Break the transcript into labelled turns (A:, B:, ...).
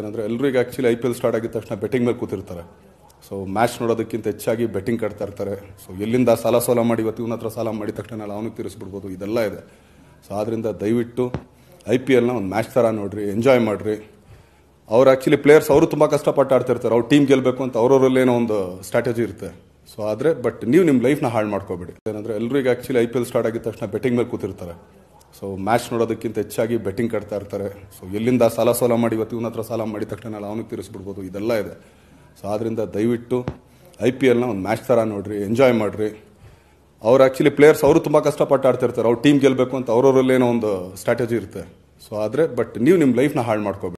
A: ಏನಂದರೆ ಎಲ್ಲರಿಗೆ actually I P L start ಆಗಿದ ತಕ್ಷಣ ಬೆಟ್ಟಿಂಗ್ ಮೇಲೆ ಕೂತಿರ್ತಾರೆ ಸೊ ಮ್ಯಾಚ್ ನೋಡೋದಕ್ಕಿಂತ ಹೆಚ್ಚಾಗಿ ಬೆಟ್ಟಿಂಗ್ ಕಟ್ತಾ ಇರ್ತಾರೆ ಸೊ ಎಲ್ಲಿಂದ ಸಾಲ ಸಾಲ ಮಾಡಿ ಇವತ್ತು ಇವನ ಹತ್ರ ಸಾಲ ಮಾಡಿದ ತಕ್ಷಣ ನಾನು ಅವನಿಗೆ ತೀರಿಸ್ಬಿಡ್ಬೋದು ಇದೆಲ್ಲ ಇದೆ ಸೊ ಆದ್ದರಿಂದ ದಯವಿಟ್ಟು ಐ ಪಿ ಎಲ್ನ ಒಂದು ಮ್ಯಾಚ್ ಥರ ನೋಡಿರಿ ಎಂಜಾಯ್ ಮಾಡಿರಿ ಅವ್ರು ಆ್ಯಕ್ಚುಲಿ ಪ್ಲೇಯರ್ಸ್ ಅವರು ತುಂಬ ಕಷ್ಟಪಟ್ಟು ಆಡ್ತಿರ್ತಾರೆ ಅವ್ರು ಟೀಮ್ ಗೆಲ್ಲಬೇಕು ಅಂತ ಅವ್ರವರಲ್ಲೇನೋ ಒಂದು ಸ್ಟ್ರಾಟಜಿ ಇರುತ್ತೆ ಸೊ ಆದರೆ ಬಟ್ ನೀವು ನಿಮ್ಮ ಲೈಫ್ನ ಹಾಳು ಮಾಡ್ಕೋಬೇಡಿ ಏನಂದರೆ ಎಲ್ರಿಗೆ actually I P L start ಆಗಿದ ತಕ್ಷಣ ಬೆಟ್ಟಿಂಗ್ ಮೇಲೆ ಕೂತಿರ್ತಾರೆ ಸೊ ಮ್ಯಾಚ್ ನೋಡೋದಕ್ಕಿಂತ ಹೆಚ್ಚಾಗಿ ಬೆಟ್ಟಿಂಗ್ ಕಟ್ತಾ ಇರ್ತಾರೆ ಸೊ ಎಲ್ಲಿಂದ ಸಾಲ ಸಾಲ ಮಾಡಿ ಇವತ್ತು ಇವನ ಹತ್ರ ಸಾಲ ಮಾಡಿದ ತಕ್ಷಣ ನಾನು ಅವನಿಗೆ ತೀರಿಸ್ಬಿಡ್ಬೋದು ಇದೆಲ್ಲ ಇದೆ ಸೊ ಆದ್ದರಿಂದ ದಯವಿಟ್ಟು ಐ ಪಿ ಎಲ್ನ ಒಂದು ಮ್ಯಾಚ್ ಥರ ನೋಡಿರಿ ಎಂಜಾಯ್ ಮಾಡಿರಿ ಅವ್ರು ಆ್ಯಕ್ಚುಲಿ ಪ್ಲೇಯರ್ಸ್ ಅವರು ತುಂಬ ಕಷ್ಟಪಟ್ಟು ಆಡ್ತಿರ್ತಾರೆ ಅವ್ರು ಟೀಮ್ ಗೆಲ್ಲಬೇಕು ಅಂತ ಅವ್ರವರಲ್ಲೇನೋ ಒಂದು ಸ್ಟ್ರಾಟಜಿ ಇರುತ್ತೆ ಸೊ ಆದರೆ ಬಟ್ ನೀವು ನಿಮ್ಮ ಲೈಫ್ನ ಹಾಳು ಮಾಡ್ಕೋಬೇಕು